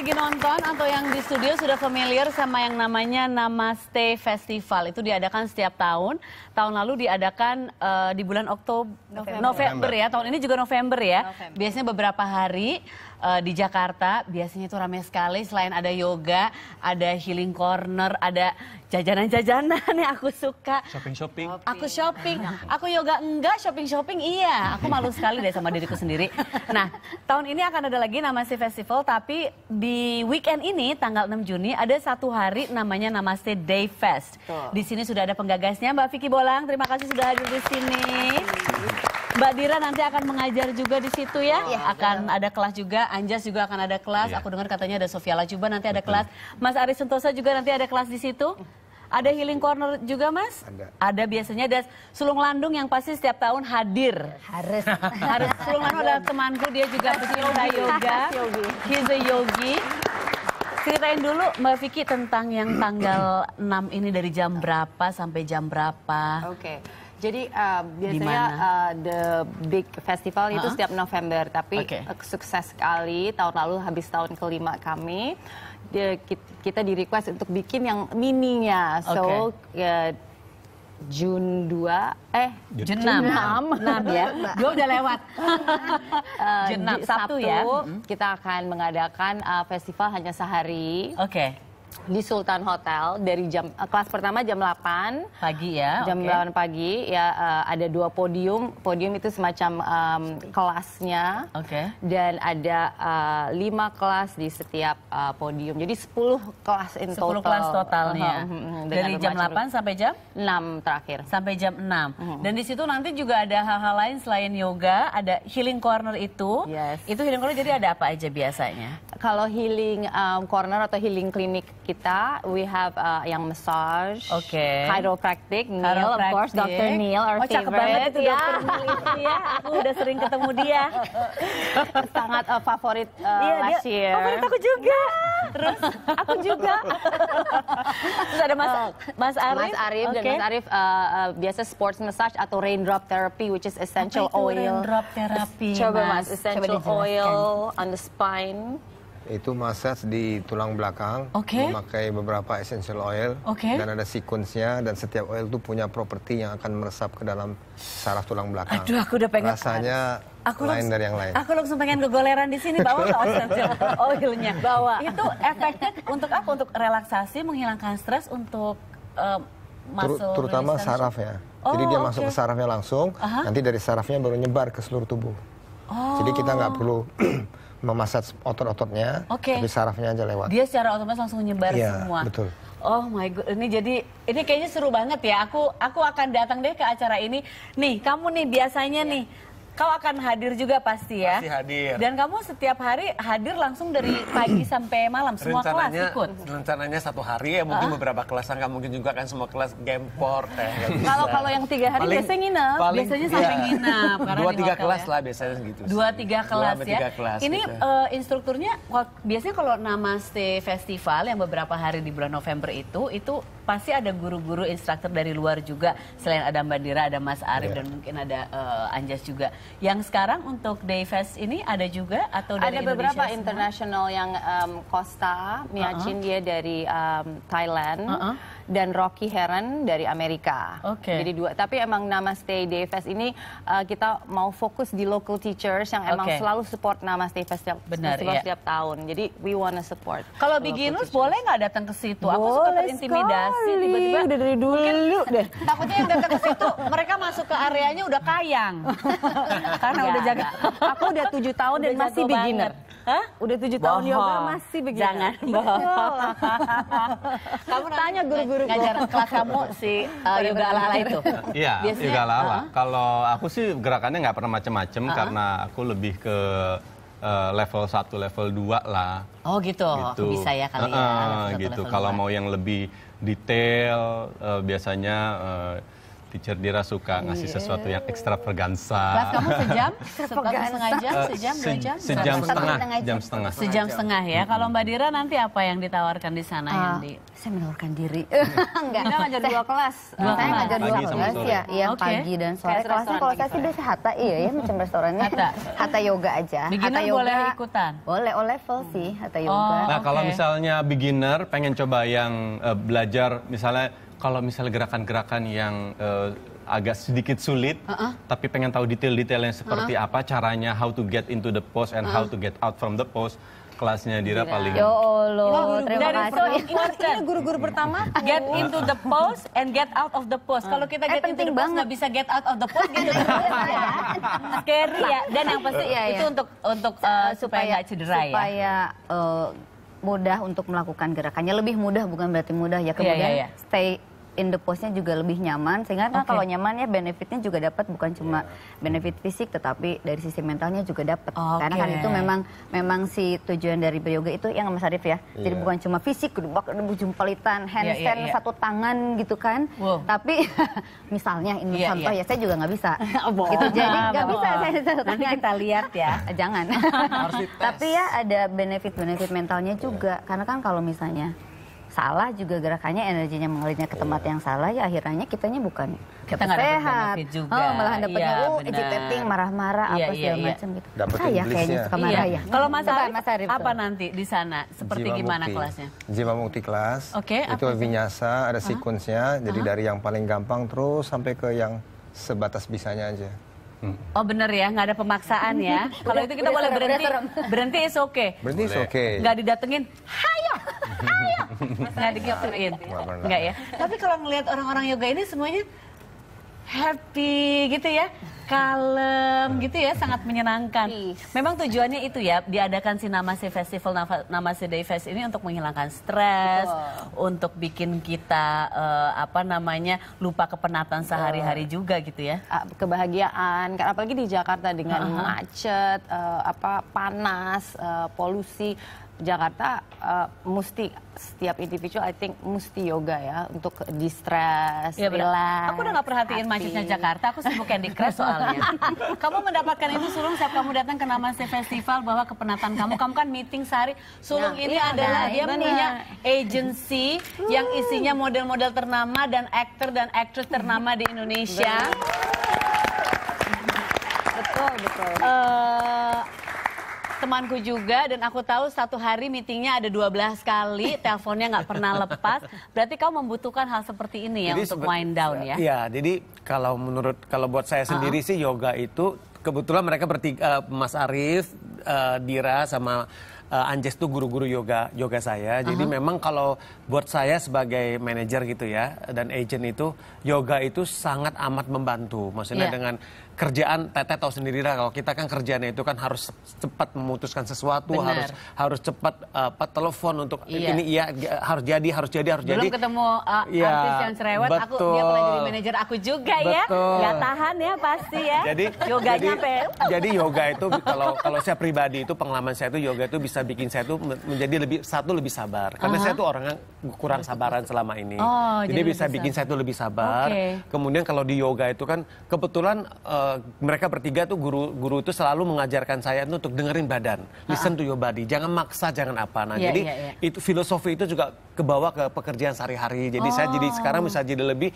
lagi nonton atau yang di studio sudah familiar sama yang namanya Namaste Festival. Itu diadakan setiap tahun. Tahun lalu diadakan uh, di bulan Oktober, November. November ya. Tahun ini juga November ya. November. Biasanya beberapa hari uh, di Jakarta biasanya itu ramai sekali selain ada yoga, ada healing corner, ada jajanan-jajanan yang aku suka. Shopping-shopping. Aku shopping, aku yoga enggak, shopping-shopping iya. Aku malu sekali deh sama diriku sendiri. Nah, tahun ini akan ada lagi Namaste Festival tapi di weekend ini tanggal 6 Juni ada satu hari namanya Namaste Day Fest. Di sini sudah ada penggagasnya Mbak Vicky Bolang. Terima kasih sudah hadir di sini. Mbak Dira nanti akan mengajar juga di situ ya. ya akan betul. ada kelas juga, Anjas juga akan ada kelas. Ya. Aku dengar katanya ada Sofia Lajuba nanti ada kelas. Mas Ari Sentosa juga nanti ada kelas di situ. Ada healing corner juga mas? Ada. Ada biasanya ada sulung landung yang pasti setiap tahun hadir. Harus. Harus. Sulung landung adalah temanku, dia juga pecinta yoga. He's a yogi. Ceritain dulu Mbak Vicky tentang yang tanggal 6 ini dari jam berapa sampai jam berapa. Oke. Okay. Jadi uh, biasanya uh, the big festival itu -huh. setiap November, tapi okay. Uh, sukses sekali tahun lalu habis tahun kelima kami dia, kita di request untuk bikin yang mininya. So okay. Ya, uh, Jun 2 eh Jun 6 6, 6 ya. gue udah lewat. uh, Jun 6 Sabtu, Sabtu ya. Kita akan mengadakan uh, festival hanya sehari. Oke. Okay di Sultan Hotel dari jam eh, kelas pertama jam 8 pagi ya. Jam okay. 8 pagi ya uh, ada dua podium. Podium itu semacam um, kelasnya. Oke. Okay. Dan ada uh, lima kelas di setiap uh, podium. Jadi 10 kelas in 10 total. 10 kelas totalnya. Uh -huh. Uh-huh, dari jam 8 sampai jam 6 terakhir. Sampai jam 6. Uh -huh. Dan di situ nanti juga ada hal-hal lain selain yoga, ada healing corner itu. Yes. Itu healing corner jadi ada apa aja biasanya? Kalau healing um, corner atau healing clinic kita we have uh, yang massage, okay. chiropractic, Neil of course, Dr. Neil our oh, favorite. cakep banget itu ya. Dr. Neil itu ya. Aku udah sering ketemu dia. Sangat uh, favorit uh, yeah, last dia, year. Favorit aku juga. Terus aku juga. Terus ada Mas oh. Mas Arif. Mas Arif okay. dan Mas Arif uh, uh, biasa sports massage atau raindrop therapy which is essential Apa itu oil. Raindrop therapy. Coba Mas, mas essential Coba oil on the spine. Itu massage di tulang belakang. Okay. Memakai beberapa essential oil. Okay. Dan ada sequence-nya dan setiap oil itu punya properti yang akan meresap ke dalam saraf tulang belakang. Aduh, aku udah pengen. Rasanya aku lain dari yang lain. Aku langsung pengen kegoleran di sini bawa nggak essential oilnya. Bawa. Itu efeknya untuk apa? Untuk relaksasi, menghilangkan stres, untuk um, Ter terutama saraf ya. Oh, Jadi dia okay. masuk ke sarafnya langsung, uh -huh. nanti dari sarafnya baru nyebar ke seluruh tubuh. Oh. Jadi kita nggak perlu memasat otot-ototnya, okay. tapi sarafnya aja lewat. Dia secara otomatis langsung nyebar yeah, semua. Betul. Oh my god, ini jadi ini kayaknya seru banget ya. Aku aku akan datang deh ke acara ini. Nih, kamu nih biasanya yeah. nih Kau akan hadir juga pasti ya. Pasti hadir. Dan kamu setiap hari hadir langsung dari pagi sampai malam semua rencananya, kelas ikut. Rencananya satu hari ya mungkin uh? beberapa kelas angka mungkin juga kan semua kelas gempor ya. Kalau kalau yang tiga hari paling, biasanya nginep, paling, biasanya iya. sampai nginep. Dua tiga kelas ya. lah biasanya gitu. Dua tiga kelas Dua, ya. kelas, Ini gitu. uh, instrukturnya biasanya kalau Namaste Festival yang beberapa hari di bulan November itu itu pasti ada guru-guru instruktur dari luar juga selain ada Mbak Dira, ada Mas Arif yeah. dan mungkin ada uh, Anjas juga. Yang sekarang untuk Dayfest ini ada juga atau dari ada Indonesia beberapa semua? yang um, Costa, Miachin uh -uh. dia dari um, Thailand. Uh -uh dan Rocky Heron dari Amerika. Oke. Okay. Jadi dua. Tapi emang Namaste Day Fest ini uh, kita mau fokus di local teachers yang emang okay. selalu support Namaste Fest setiap, Benar, setiap, ya. setiap tahun. Jadi we wanna support. Kalau beginners boleh nggak datang ke situ? Boleh Aku suka terintimidasi tiba-tiba. Udah dari dulu mungkin, deh. Takutnya yang datang ke situ mereka masuk ke areanya udah kayang. Karena gak, udah jaga. Aku udah tujuh tahun udah dan masih beginner. Banget Hah? Udah tujuh tahun yoga masih begitu. Jangan bohong. Ya kamu tanya guru-guru ngajar kelas kamu si uh, yoga ala-ala itu. Iya, yoga ala-ala. Uh -huh. Kalau aku sih gerakannya nggak pernah macem-macem uh -huh. karena aku lebih ke uh, level 1, level 2 lah. Oh gitu, oh, gitu. bisa ya kali uh -uh, ya. Level gitu. Level Kalau mau yang lebih detail uh, biasanya uh, teacher Dira suka ngasih yeah. sesuatu yang ekstra pergansa. Kelas kamu sejam? Setengah eh, setengah jam, sejam, dua jam? Se sejam sejam setengah, setengah. jam setengah. Sejam setengah ya. Mm -hmm. Kalau Mbak Dira nanti apa yang ditawarkan di sana, uh, ah, Yandi? Saya menawarkan diri. Iya. Enggak. Saya ngajar dua kelas. Dua saya ngajar dua kelas ya. Iya, okay. pagi dan sore. Kelasnya kalau saya gitu. sih biasa hatta, iya ya macam restorannya. Hatta. hatta yoga aja. Beginner yoga, boleh ikutan? Boleh, o level sih hatta oh, yoga. nah, kalau misalnya beginner pengen coba yang eh, belajar misalnya kalau misalnya gerakan-gerakan yang uh, agak sedikit sulit, uh -uh. tapi pengen tahu detail-detailnya seperti uh -uh. apa caranya, how to get into the post and uh -uh. how to get out from the post kelasnya Dira paling. Ya Allah, terima dari kasih. Dari Ini iya, guru-guru pertama. Get into the post and get out of the post. Kalau kita eh, get eh, into the post nggak bisa get out of the post gitu. Scary ya. Dan yang pasti iya, iya. itu untuk untuk eh, supaya nggak cedera supaya, ya. Supaya mudah untuk melakukan gerakannya lebih mudah bukan berarti mudah ya kemudian stay in the postnya juga lebih nyaman sehingga kan okay. kalau nyaman ya benefitnya juga dapat bukan cuma yeah. benefit fisik tetapi dari sisi mentalnya juga dapat okay. karena kan itu memang memang si tujuan dari yoga itu yang Mas Arif ya yeah. jadi iya. bukan cuma fisik gedebak jumpalitan iya, iya, handstand yeah, yeah, yeah. satu tangan gitu kan wow. tapi misalnya ini yeah, contoh yeah. ya saya juga nggak bisa gitu jadi nggak bisa saya satu tangan Nanti kita lihat ya jangan tapi ya ada benefit benefit mentalnya juga yeah. karena kan kalau misalnya salah juga gerakannya energinya mengalirnya ke tempat iya. yang salah ya akhirnya kitanya bukan kita nggak sehat juga. Oh, malah anda ya, oh, uh, irritating marah-marah yeah, apa iya, segala ya, macam gitu Dapet saya kayaknya suka marah iya. ya kalau mas Arif, mas Arif apa nanti di sana seperti Jima gimana Mukti. kelasnya Jima Mukti kelas okay, itu vinyasa ada sequence jadi dari yang paling gampang terus sampai ke yang sebatas bisanya aja Hmm. Oh bener ya, nggak ada pemaksaan ya. Kalau itu kita boleh berhenti, berhenti is oke. Okay. Berhenti is oke. Okay. Nggak didatengin, hayo, hayo, nggak digituin nggak ya tapi kalau ngelihat orang-orang yoga ini semuanya happy gitu ya kalem gitu ya sangat menyenangkan memang tujuannya itu ya diadakan si nama si festival nama si day fest ini untuk menghilangkan stres oh. untuk bikin kita uh, apa namanya lupa kepenatan sehari-hari juga gitu ya ah, kebahagiaan kan apalagi di Jakarta dengan uh -huh. macet uh, apa panas uh, polusi Jakarta uh, mesti setiap individu I think mesti yoga ya untuk distress, ya, relax. Aku udah gak perhatiin macetnya Jakarta, aku sibuk Candy Crush soalnya. kamu mendapatkan itu sulung setiap kamu datang ke Namaste Festival bahwa kepenatan kamu, kamu kan meeting sehari. Sulung nah, ini iya, adalah dia punya agency yang isinya model-model ternama dan aktor dan aktris ternama di Indonesia. Betul, betul. Uh, temanku juga dan aku tahu satu hari meetingnya ada 12 kali, teleponnya nggak pernah lepas. Berarti kau membutuhkan hal seperti ini ya jadi untuk wind down ya? Iya, jadi kalau menurut kalau buat saya sendiri uh -huh. sih yoga itu kebetulan mereka bertiga uh, Mas Arief uh, Dira sama uh, Anjes tuh guru-guru yoga yoga saya. Jadi uh -huh. memang kalau buat saya sebagai manajer gitu ya dan agent itu yoga itu sangat amat membantu. Maksudnya yeah. dengan kerjaan Teteh tahu sendiri lah kalau kita kan kerjanya itu kan harus cepat memutuskan sesuatu, Bener. harus harus cepat eh, apa uh, telepon untuk iya. ini iya harus jadi, harus jadi, harus Belum jadi. Belum ketemu uh, ya, artis yang cerewet, betul. aku dia pernah jadi manajer aku juga ya. betul. ya. Gak tahan ya pasti ya. Jadi yoga jadi, jadi yoga itu kalau kalau saya pribadi itu pengalaman saya itu yoga itu bisa bisa bikin saya tuh menjadi lebih satu lebih sabar karena uh -huh. saya tuh orangnya kurang sabaran selama ini. Oh, jadi, jadi bisa bikin saya tuh lebih sabar. Okay. Kemudian kalau di yoga itu kan kebetulan uh, mereka bertiga tuh guru-guru itu selalu mengajarkan saya tuh untuk dengerin badan, uh-huh. listen to your body, jangan maksa, jangan apa. Nah, yeah, jadi yeah, yeah. itu filosofi itu juga kebawa ke pekerjaan sehari-hari. Jadi oh. saya jadi sekarang bisa jadi lebih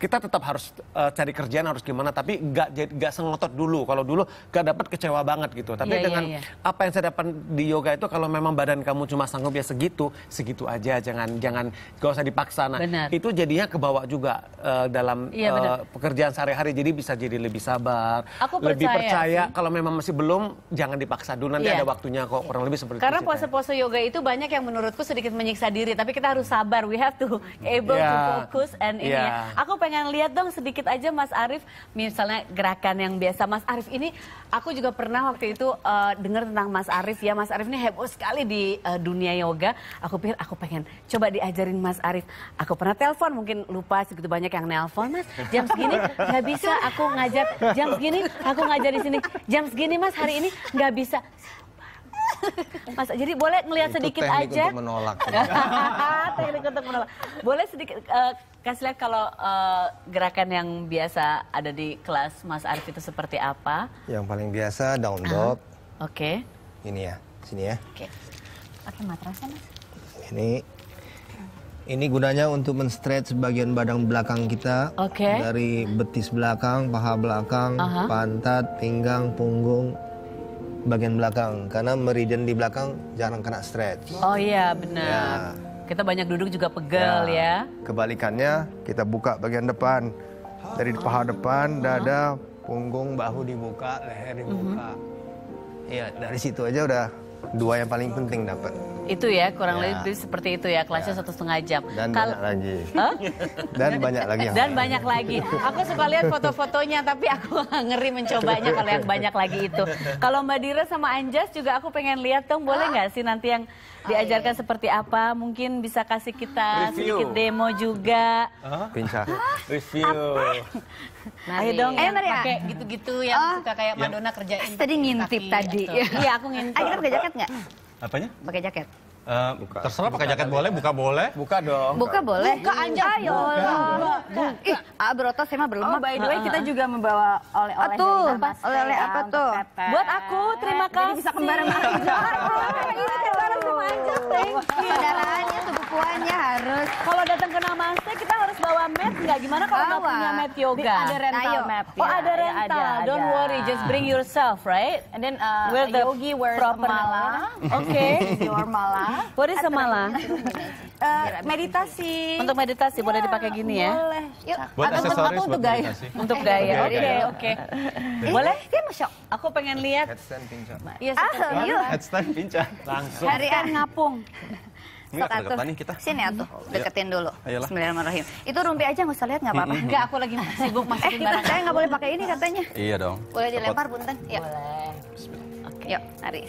kita tetap harus uh, cari kerjaan harus gimana tapi gak gak sengotot dulu kalau dulu gak dapat kecewa banget gitu tapi yeah, iya, dengan yeah, yeah. apa yang saya dapat di yoga itu kalau memang badan kamu cuma sanggup ya segitu segitu aja jangan jangan gak usah dipaksa nah benar. itu jadinya kebawa juga uh, dalam yeah, iya, uh, pekerjaan sehari-hari jadi bisa jadi lebih sabar Aku lebih percaya percaya kalau memang masih belum jangan dipaksa dulu nanti yeah. ada waktunya kok kurang lebih seperti karena pose-pose yoga itu banyak yang menurutku sedikit menyiksa diri tapi kita harus sabar we have to able yeah. to iya. focus and yeah. ini ya. aku pengen pengen lihat dong sedikit aja Mas Arif, misalnya gerakan yang biasa Mas Arif ini, aku juga pernah waktu itu uh, eh, dengar tentang Mas Arif ya, Mas Arif ini heboh sekali di uh, dunia yoga. Aku pikir aku pengen coba diajarin Mas Arif. Aku pernah telepon, mungkin lupa segitu banyak yang nelpon Mas. Jam segini nggak bisa, aku ngajar. Jam segini aku ngajar di sini. Jam segini Mas hari ini nggak bisa. Mas, jadi boleh ngelihat sedikit aja. Untuk menolak. tetap menolak. Boleh sedikit uh, kasih lihat kalau uh, gerakan yang biasa ada di kelas Mas Arif itu seperti apa? Yang paling biasa down dog. Uh Oke. Okay. Ini ya, sini ya. Oke. Okay. Pakai matrasnya Mas. Ini ini gunanya untuk men-stretch bagian badan belakang kita okay. dari betis belakang, paha belakang, uh -huh. pantat, pinggang, punggung, bagian belakang karena meridian di belakang jarang kena stretch. Oh iya benar. Ya. Kita banyak duduk juga pegel ya. ya. Kebalikannya kita buka bagian depan. Dari paha depan, dada, punggung, bahu dibuka, leher dibuka. Mhm. Iya, mm -hmm. dari situ aja udah dua yang paling penting dapat. Itu ya kurang ya. lebih seperti itu ya kelasnya ya. satu setengah jam. Dan Kal banyak lagi. Huh? Dan banyak lagi. Yang Dan banyak lagi. Aku suka lihat foto-fotonya tapi aku ngeri mencobanya kalau yang banyak lagi itu. Kalau Mbak Dira sama Anjas juga aku pengen lihat dong boleh ah. nggak sih nanti yang oh, iya, diajarkan iya. seperti apa? Mungkin bisa kasih kita Review. sedikit demo juga. Pincah. Review. Nah, Ayo dong, eh, ya. pakai gitu-gitu yang oh, suka kayak Madonna kerja kerjain. Tadi ngintip tadi. Iya, aku ngintip. Ayo pakai jaket nggak? Apanya? Pakai jaket. Uh, buka. Terserah pakai jaket boleh, ya. buka boleh. Buka dong. Buka boleh. Buka aja. Ayo lah. Ih, ah, broto saya mah berlemak. Oh, by the way kita juga membawa oleh-oleh oh, tuh. Oleh-oleh apa tuh? Buat aku, terima kasih. Jadi bisa kembaran manja. Ini kembaran manja, thank you. Saudaraannya, tubuh harus. Kalau datang ke Namaste, kita harus bawa mat nggak? Gimana kalau nggak punya mat yoga? Ada rental mat. Oh, ya. ada iya, rental. Don't worry, just bring yourself, right? And then uh, wear yogi wears mala. Oke. Your mala. Boleh semala. Uh, meditasi. Untuk meditasi boleh dipakai gini ya. Boleh. Yuk. Buat Atau aksesoris gaya. Untuk gaya. Oke, oke. boleh? Dia mau Aku pengen lihat. Headstand pincang. Iya, ah, yuk. Headstand pincang. Langsung. Hari kan ngapung. kita. Sini atuh, deketin dulu. Ayolah. Bismillahirrahmanirrahim. Itu rumpi aja nggak usah lihat nggak apa-apa. Enggak, aku lagi sibuk eh, masukin eh, barang. Saya nggak boleh pakai ini katanya. Iya dong. Boleh dilempar, Bunten. Iya. Boleh. Bismillahirrahmanirrahim. Oke. Yuk, Ari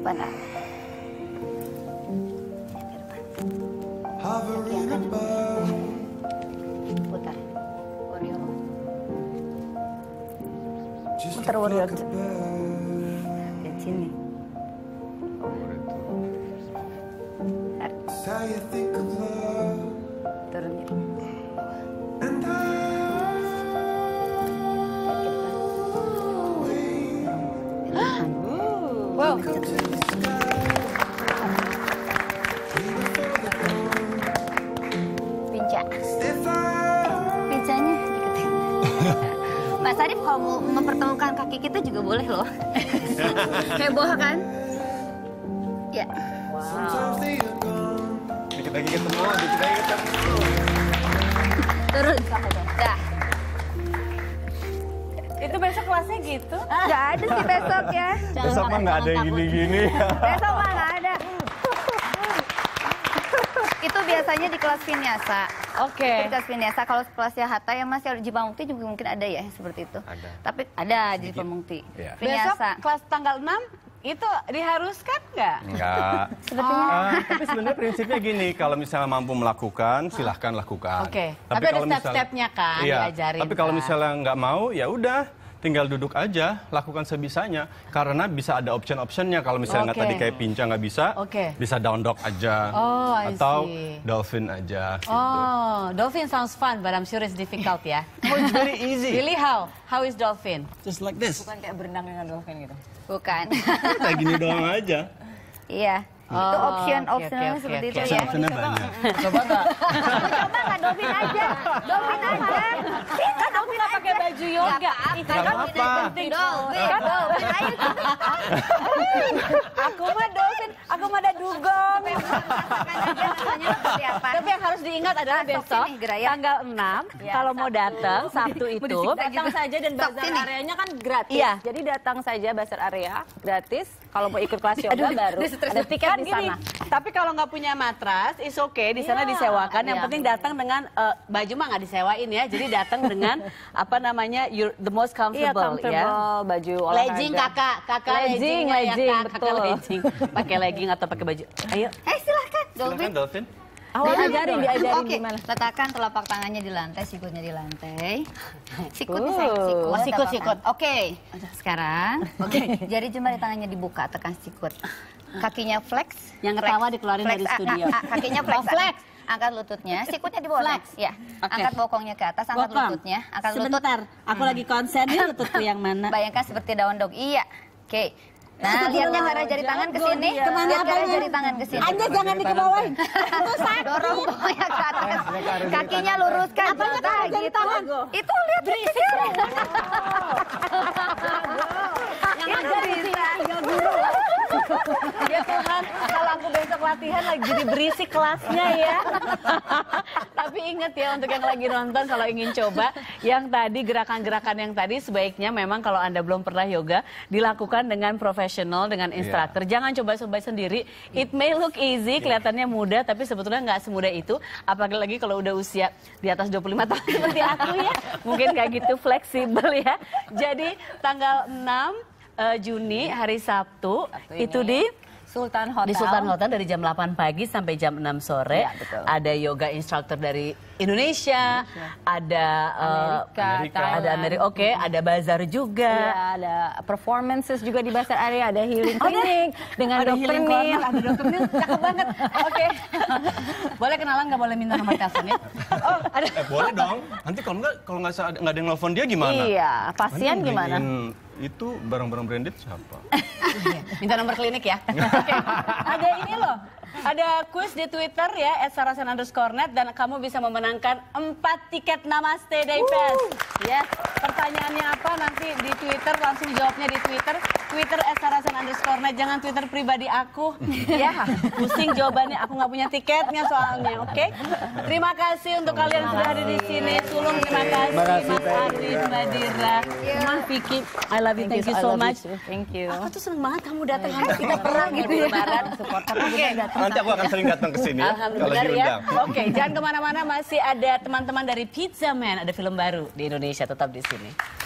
depan ah. Lihat Putar. Putar Wario. sini. Mas Arief kalau mau mempertemukan kaki kita juga boleh loh. Heboh kan? Ya. Wow. Dikit lagi ketemu, dikit lagi ketemu. Turun. Dah. Itu besok kelasnya gitu? Ah. Gak ada sih besok ya. Jangan besok mah gak ada gini-gini. besok mah gak ada. Itu biasanya di kelas vinyasa. Oke. Okay. Aktivitas kalau kelas hatta ya Mas ya di Pamukti juga mungkin ada ya seperti itu. Ada. Tapi ada di Pamukti. Ya. Besok kelas tanggal 6 itu diharuskan nggak? Nggak. Sebetulnya. Ah, tapi sebenarnya prinsipnya gini, kalau misalnya mampu melakukan, silahkan lakukan. Oke. Okay. Tapi, tapi ada step-stepnya kan, iya, diajarin. Tapi kalau kan. misalnya nggak mau, ya udah tinggal duduk aja, lakukan sebisanya karena bisa ada option-optionnya. Kalau misalnya okay. tadi kayak pincang nggak bisa, okay. bisa down dog aja oh, atau see. dolphin aja. Gitu. Oh, dolphin sounds fun, but I'm sure it's difficult ya. Yeah. oh, it's very easy. Really how? How is dolphin? Just like this. Bukan kayak berenang dengan dolphin gitu. Bukan. kayak gini doang aja. Iya. yeah. Iya. itu option okay, seperti itu ya. Optionnya banyak. Coba nggak? Coba nggak Dolphin aja. Dolphin aja. Kita Dolphin nggak pakai baju yoga. kan penting. Aku mah Dolphin Aku ada dugong. Tapi yang harus diingat adalah besok ya. tanggal 6 iya, kalau mau datang Sabtu itu gitu. datang saja dan bazar areanya kan gratis. Iya. Jadi datang saja bazar area gratis. Kalau mau ikut kelas yoga baru ada tiket kan di sana. Tapi kalau nggak punya matras, is oke okay, di sana iya, disewakan. Yang iya. penting datang dengan eh, baju mah nggak disewain ya. Jadi datang dengan apa namanya the most comfortable, comfortable ya. baju olahraga. Legging kakak, kakak legging, ya, legging, betul. Kakak legging, pakai legging jogging atau pakai baju. Hmm. Ayo. Eh silahkan. Dolphin. Silahkan Dolphin. Awal nah, ajarin, ajarin okay. gimana? Letakkan telapak tangannya di lantai, sikutnya di lantai. Sikut uh. sikut. Oh, sikut, sikut. Oke. Okay. Sekarang, oke. Okay. Jari jemari tangannya dibuka, tekan sikut. Kakinya flex. Yang ketawa dikeluarin flex. dari ah, studio. A, ah, a, ah, a, kakinya flex. Oh, flex. Angkat lututnya, sikutnya di bawah. Flex. Ya. Okay. Angkat bokongnya ke atas, angkat Bokong. lututnya. Angkat Sebentar, lutut. aku hmm. lagi konsen nih hmm. lututku yang mana. Bayangkan seperti daun dog. Iya. Oke, okay. Nah, lihatnya ke jari tangan ke sini. Kemana Lihat jari tangan ke sini. Anda jangan dikebawain. Itu sakit. Dorong bawahnya ke atas. Kakinya luruskan. kan yang arah jari gitu. tangan? Itu lihat berisik. Yang ada di ya Tuhan, kalau aku besok latihan lagi jadi berisi kelasnya ya. Tapi ingat ya untuk yang lagi nonton kalau ingin coba, yang tadi gerakan-gerakan yang tadi sebaiknya memang kalau Anda belum pernah yoga, dilakukan dengan profesional, dengan iya. instruktur. Yeah. Jangan coba-coba sendiri. It may look easy, iya. kelihatannya mudah, tapi sebetulnya nggak semudah itu. Apalagi kalau udah usia di atas 25 tahun seperti aku ya. Mungkin kayak gitu fleksibel ya. Jadi tanggal 6 uh, Juni hari Sabtu, Sabtu itu di Sultan Hotel. Di Sultan Hotel dari jam 8 pagi sampai jam 6 sore. Ya, Ada yoga instructor dari Indonesia, Indonesia. ada eh, Amerika, uh, Amerika. ada Amerika, oke, okay, mm-hmm. ada bazar juga. Ya, ada performances juga di bazar area, ada healing oh, clinic dengan ada dokter Nil, ada dokter cakep banget. Oke. Okay. boleh kenalan nggak boleh minta nomor teleponnya? Oh, ada. Eh, boleh dong. Nanti kalau nggak kalau nggak ada yang nelfon dia gimana? Iya, pasien gimana? Ingin itu barang-barang branded siapa? Iya, minta nomor klinik ya. Ada ini loh, ada kuis di Twitter ya, at sarasen underscore net. Dan kamu bisa memenangkan 4 tiket Namaste Day Pass. Uh. Yes, pertanyaannya apa nanti di Twitter, langsung jawabnya di Twitter. Twitter at sarasen underscore net. Jangan Twitter pribadi aku. ya, pusing jawabannya. Aku nggak punya tiketnya soalnya, oke? Okay? Terima kasih untuk kalian yang sudah hadir di sini. Sulung, terima kasih. Terima kasih Mas Ardi, Mbak Dira. Mas Vicky, I love you. Thank, you so much. Thank you. Aku tuh seneng banget kamu datang. Kita pernah gitu ya. Lebaran, supporter. Oke, kan Nanti aku akan sering datang ke sini. Alhamdulillah ya. Oke, jangan kemana-mana. Masih ada teman-teman dari Pizza Man. Ada film baru di Indonesia. Tetap di sini.